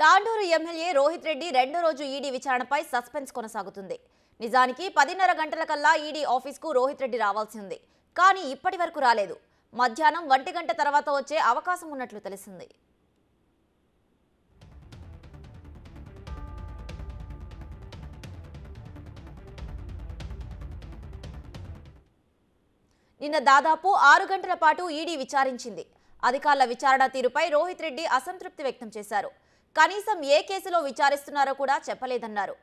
Tandur MLA Rohit Reddy రెండో రోజు ED విచారణపై suspense కొనసాగుతుంది నిజానికి పదిన్నర గంటల కల్లా ఈడీ ఆఫీస్కు రోహిత్ రెడ్డి రావాల్సి ఉంది కానీ ఇప్పటి వరకు రాలేదు మధ్యాహ్నం ఒంటి గంట తర్వాత వచ్చే అవకాశం ఉన్నట్లు తెలిసింది నిన్న దాదాపు ఆరు గంటల పాటు ఈడీ విచారించింది అధికారుల విచారణ తీరుపై రోహిత్ రెడ్డి అసంతృప్తి వ్యక్తం చేశారు కనీసం ఏ కేసులో విచారిస్తున్నారో కూడా చెప్పలేదన్నారు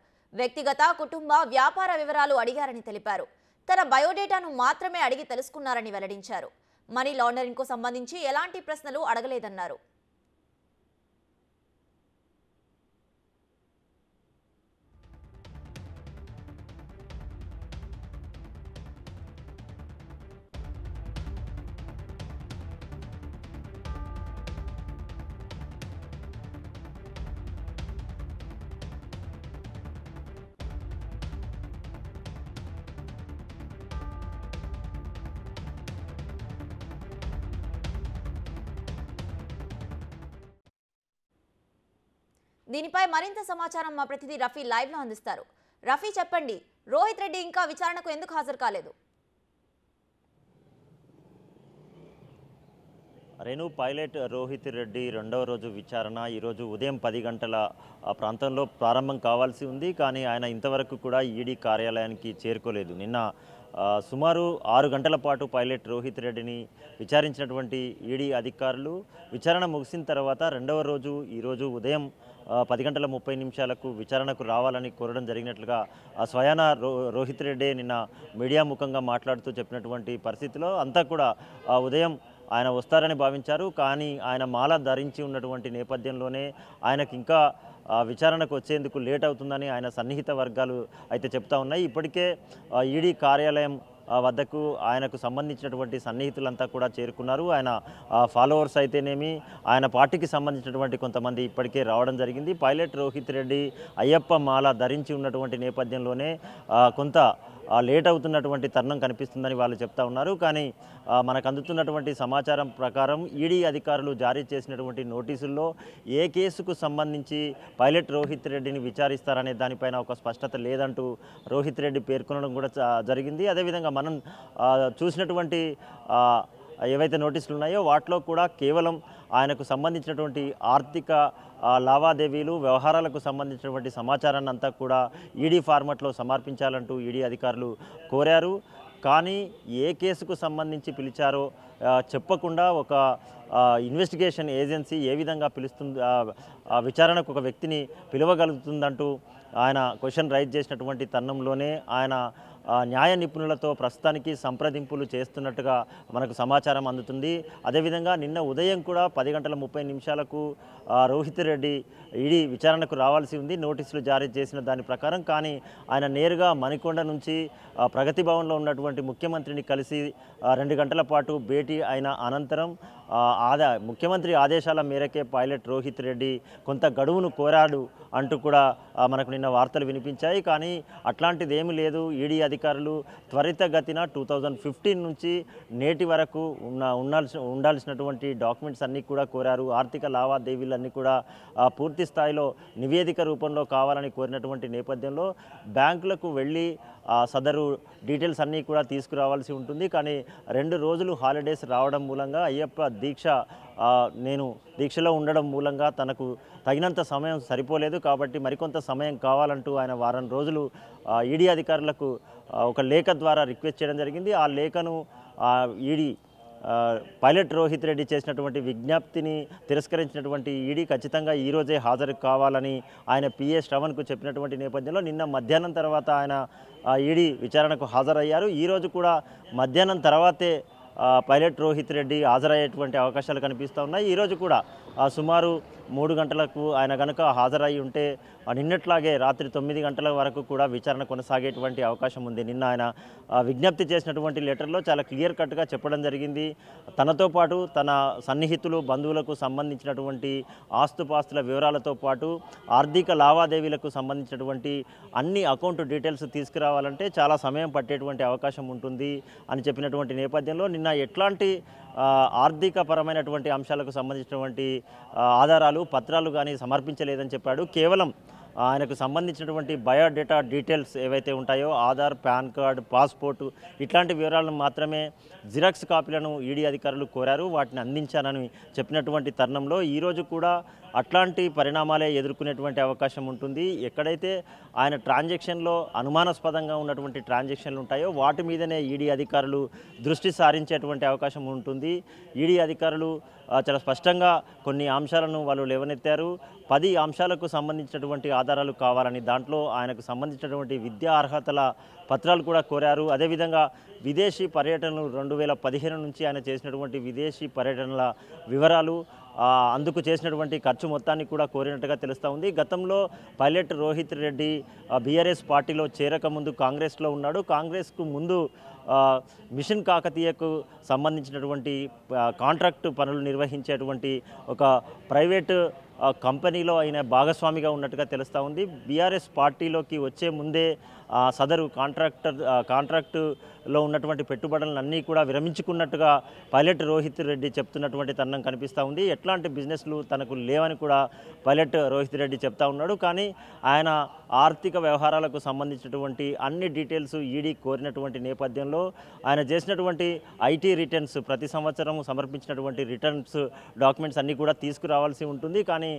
వ్యక్తిగత కుటుంబ వ్యాపార వివరాలు అడిగారని తెలిపారు తన బయోడేటాను మాత్రమే అడిగి తెలుసుకున్నారని వెల్లడించారు మనీ లాండరింగ్కు సంబంధించి ఎలాంటి ప్రశ్నలు అడగలేదన్నారు దీనిపై మరింత సమాచారం మా ప్రతినిధి రఫీ లో అందిస్తారు రఫీ చెప్పండి రోహిత్ రెడ్డి ఇంకా విచారణకు ఎందుకు హాజరు కాలేదు రేణు పైలట్ రోహిత్ రెడ్డి రెండవ రోజు విచారణ ఈరోజు ఉదయం పది గంటల ప్రాంతంలో ప్రారంభం కావాల్సి ఉంది కానీ ఆయన ఇంతవరకు కూడా ఈడీ కార్యాలయానికి చేరుకోలేదు నిన్న సుమారు ఆరు గంటల పాటు పైలట్ రోహిత్ రెడ్డిని విచారించినటువంటి ఈడీ అధికారులు విచారణ ముగిసిన తర్వాత రెండవ రోజు ఈరోజు ఉదయం పది గంటల ముప్పై నిమిషాలకు విచారణకు రావాలని కోరడం జరిగినట్లుగా స్వయాన రోహిత్ రెడ్డి నిన్న మీడియా ముఖంగా మాట్లాడుతూ చెప్పినటువంటి పరిస్థితిలో అంతా కూడా ఉదయం ఆయన వస్తారని భావించారు కానీ ఆయన మాల ధరించి ఉన్నటువంటి నేపథ్యంలోనే ఆయనకి ఇంకా విచారణకు వచ్చేందుకు లేట్ అవుతుందని ఆయన సన్నిహిత వర్గాలు అయితే చెప్తా ఉన్నాయి ఇప్పటికే ఈడీ కార్యాలయం వద్దకు ఆయనకు సంబంధించినటువంటి సన్నిహితులంతా కూడా చేరుకున్నారు ఆయన ఫాలోవర్స్ అయితేనేమి ఆయన పార్టీకి సంబంధించినటువంటి కొంతమంది ఇప్పటికే రావడం జరిగింది పైలట్ రోహిత్ రెడ్డి అయ్యప్ప మాల ధరించి ఉన్నటువంటి నేపథ్యంలోనే కొంత లేట్ అవుతున్నటువంటి తరుణం కనిపిస్తుందని వాళ్ళు చెప్తా ఉన్నారు కానీ మనకు అందుతున్నటువంటి సమాచారం ప్రకారం ఈడీ అధికారులు జారీ చేసినటువంటి నోటీసుల్లో ఏ కేసుకు సంబంధించి పైలట్ రోహిత్ రెడ్డిని విచారిస్తారనే దానిపైన ఒక స్పష్టత లేదంటూ రోహిత్ రెడ్డి పేర్కొనడం కూడా జరిగింది అదేవిధంగా మనం చూసినటువంటి ఏవైతే నోటీసులు ఉన్నాయో వాటిలో కూడా కేవలం ఆయనకు సంబంధించినటువంటి ఆర్థిక లావాదేవీలు వ్యవహారాలకు సంబంధించినటువంటి సమాచారాన్ని అంతా కూడా ఈడీ ఫార్మట్లో సమర్పించాలంటూ ఈడీ అధికారులు కోరారు కానీ ఏ కేసుకు సంబంధించి పిలిచారో చెప్పకుండా ఒక ఇన్వెస్టిగేషన్ ఏజెన్సీ ఏ విధంగా పిలుస్తుంది విచారణకు ఒక వ్యక్తిని పిలవగలుగుతుందంటూ ఆయన క్వశ్చన్ రైజ్ చేసినటువంటి తన్నంలోనే ఆయన న్యాయ నిపుణులతో ప్రస్తుతానికి సంప్రదింపులు చేస్తున్నట్టుగా మనకు సమాచారం అందుతుంది అదేవిధంగా నిన్న ఉదయం కూడా పది గంటల ముప్పై నిమిషాలకు రోహిత్ రెడ్డి ఈడీ విచారణకు రావాల్సి ఉంది నోటీసులు జారీ చేసిన దాని ప్రకారం కానీ ఆయన నేరుగా మణికొండ నుంచి ప్రగతి భవన్లో ఉన్నటువంటి ముఖ్యమంత్రిని కలిసి రెండు గంటల పాటు భేటీ అయిన అనంతరం ఆదా ముఖ్యమంత్రి ఆదేశాల మేరకే పైలట్ రోహిత్ రెడ్డి కొంత గడువును కోరాడు అంటూ కూడా మనకు నిన్న వార్తలు వినిపించాయి కానీ అట్లాంటిది ఏమీ లేదు ఈడీ అధికారులు త్వరితగతిన టూ థౌజండ్ ఫిఫ్టీన్ నుంచి నేటి వరకు ఉన్న ఉండాల్సి ఉండాల్సినటువంటి డాక్యుమెంట్స్ అన్నీ కూడా కోరారు ఆర్థిక లావాదేవీలన్నీ కూడా పూర్తి స్థాయిలో నివేదిక రూపంలో కావాలని కోరినటువంటి నేపథ్యంలో బ్యాంకులకు వెళ్ళి సదరు డీటెయిల్స్ అన్నీ కూడా తీసుకురావాల్సి ఉంటుంది కానీ రెండు రోజులు హాలిడేస్ రావడం మూలంగా అయ్యప్ప దీక్ష నేను దీక్షలో ఉండడం మూలంగా తనకు తగినంత సమయం సరిపోలేదు కాబట్టి మరికొంత సమయం కావాలంటూ ఆయన వారం రోజులు ఈడీ అధికారులకు ఒక లేఖ ద్వారా రిక్వెస్ట్ చేయడం జరిగింది ఆ లేఖను ఈడీ పైలట్ రోహిత్ రెడ్డి చేసినటువంటి విజ్ఞప్తిని తిరస్కరించినటువంటి ఈడీ ఖచ్చితంగా ఈరోజే హాజరు కావాలని ఆయన పిఏ శ్రవణ్కు చెప్పినటువంటి నేపథ్యంలో నిన్న మధ్యాహ్నం తర్వాత ఆయన ఈడీ విచారణకు హాజరయ్యారు ఈరోజు కూడా మధ్యాహ్నం తర్వాతే పైలట్ రోహిత్ రెడ్డి హాజరయ్యేటువంటి అవకాశాలు కనిపిస్తూ ఉన్నాయి ఈరోజు కూడా సుమారు మూడు గంటలకు ఆయన కనుక హాజరయ్యి ఉంటే నిన్నట్లాగే రాత్రి తొమ్మిది గంటల వరకు కూడా విచారణ కొనసాగేటువంటి అవకాశం ఉంది నిన్న ఆయన విజ్ఞప్తి చేసినటువంటి లెటర్లో చాలా క్లియర్ కట్గా చెప్పడం జరిగింది తనతో పాటు తన సన్నిహితులు బంధువులకు సంబంధించినటువంటి ఆస్తుపాస్తుల వివరాలతో పాటు ఆర్థిక లావాదేవీలకు సంబంధించినటువంటి అన్ని అకౌంట్ డీటెయిల్స్ తీసుకురావాలంటే చాలా సమయం పట్టేటువంటి అవకాశం ఉంటుంది అని చెప్పినటువంటి నేపథ్యంలో నిన్న ఎట్లాంటి ఆర్థిక పరమైనటువంటి అంశాలకు సంబంధించినటువంటి ఆధారాలు పత్రాలు కానీ సమర్పించలేదని చెప్పాడు కేవలం ఆయనకు సంబంధించినటువంటి బయోడేటా డీటెయిల్స్ ఏవైతే ఉంటాయో ఆధార్ పాన్ కార్డ్ పాస్పోర్టు ఇట్లాంటి వివరాలను మాత్రమే జిరాక్స్ కాపీలను ఈడీ అధికారులు కోరారు వాటిని అందించానని చెప్పినటువంటి తరుణంలో ఈరోజు కూడా అట్లాంటి పరిణామాలే ఎదుర్కొనేటువంటి అవకాశం ఉంటుంది ఎక్కడైతే ఆయన ట్రాన్జాక్షన్లో అనుమానాస్పదంగా ఉన్నటువంటి ట్రాన్జాక్షన్లు ఉంటాయో వాటి మీదనే ఈడీ అధికారులు దృష్టి సారించేటువంటి అవకాశం ఉంటుంది ఈడీ అధికారులు చాలా స్పష్టంగా కొన్ని అంశాలను వాళ్ళు లేవనెత్తారు పది అంశాలకు సంబంధించినటువంటి ఆధారాలు కావాలని దాంట్లో ఆయనకు సంబంధించినటువంటి విద్యా అర్హతల పత్రాలు కూడా కోరారు అదేవిధంగా విదేశీ పర్యటనలు రెండు వేల పదిహేను నుంచి ఆయన చేసినటువంటి విదేశీ పర్యటనల వివరాలు అందుకు చేసినటువంటి ఖర్చు మొత్తాన్ని కూడా కోరినట్టుగా తెలుస్తూ ఉంది గతంలో పైలట్ రోహిత్ రెడ్డి బీఆర్ఎస్ పార్టీలో చేరకముందు కాంగ్రెస్లో ఉన్నాడు కాంగ్రెస్కు ముందు మిషన్ కాకతీయకు సంబంధించినటువంటి కాంట్రాక్టు పనులు నిర్వహించేటువంటి ఒక ప్రైవేటు కంపెనీలో ఆయన భాగస్వామిగా ఉన్నట్టుగా తెలుస్తూ ఉంది బీఆర్ఎస్ పార్టీలోకి వచ్చే ముందే సదరు కాంట్రాక్టర్ కాంట్రాక్టులో ఉన్నటువంటి పెట్టుబడులను అన్నీ కూడా విరమించుకున్నట్టుగా పైలట్ రోహిత్ రెడ్డి చెప్తున్నటువంటి తన్నం కనిపిస్తూ ఉంది ఎట్లాంటి బిజినెస్లు తనకు లేవని కూడా పైలట్ రోహిత్ రెడ్డి చెప్తా ఉన్నాడు కానీ ఆయన ఆర్థిక వ్యవహారాలకు సంబంధించినటువంటి అన్ని డీటెయిల్స్ ఈడీ కోరినటువంటి నేపథ్యంలో ఆయన చేసినటువంటి ఐటీ రిటర్న్స్ ప్రతి సంవత్సరం సమర్పించినటువంటి రిటర్న్స్ డాక్యుమెంట్స్ అన్నీ కూడా తీసుకురావాల్సి ఉంటుంది కానీ కానీ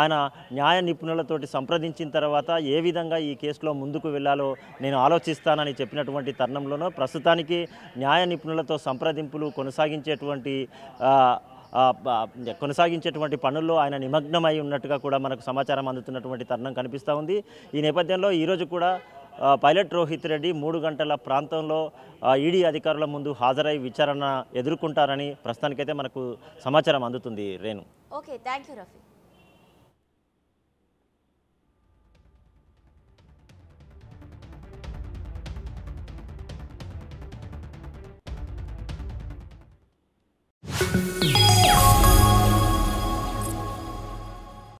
ఆయన న్యాయ నిపుణులతోటి సంప్రదించిన తర్వాత ఏ విధంగా ఈ కేసులో ముందుకు వెళ్లాలో నేను ఆలోచిస్తానని చెప్పినటువంటి తరుణంలోనూ ప్రస్తుతానికి న్యాయ నిపుణులతో సంప్రదింపులు కొనసాగించేటువంటి కొనసాగించేటువంటి పనుల్లో ఆయన నిమగ్నమై ఉన్నట్టుగా కూడా మనకు సమాచారం అందుతున్నటువంటి తరుణం కనిపిస్తూ ఉంది ఈ నేపథ్యంలో ఈరోజు కూడా పైలట్ రోహిత్ రెడ్డి మూడు గంటల ప్రాంతంలో ఈడీ అధికారుల ముందు హాజరై విచారణ ఎదుర్కొంటారని ప్రస్తుతానికైతే మనకు సమాచారం అందుతుంది Renu okay thank you Rafi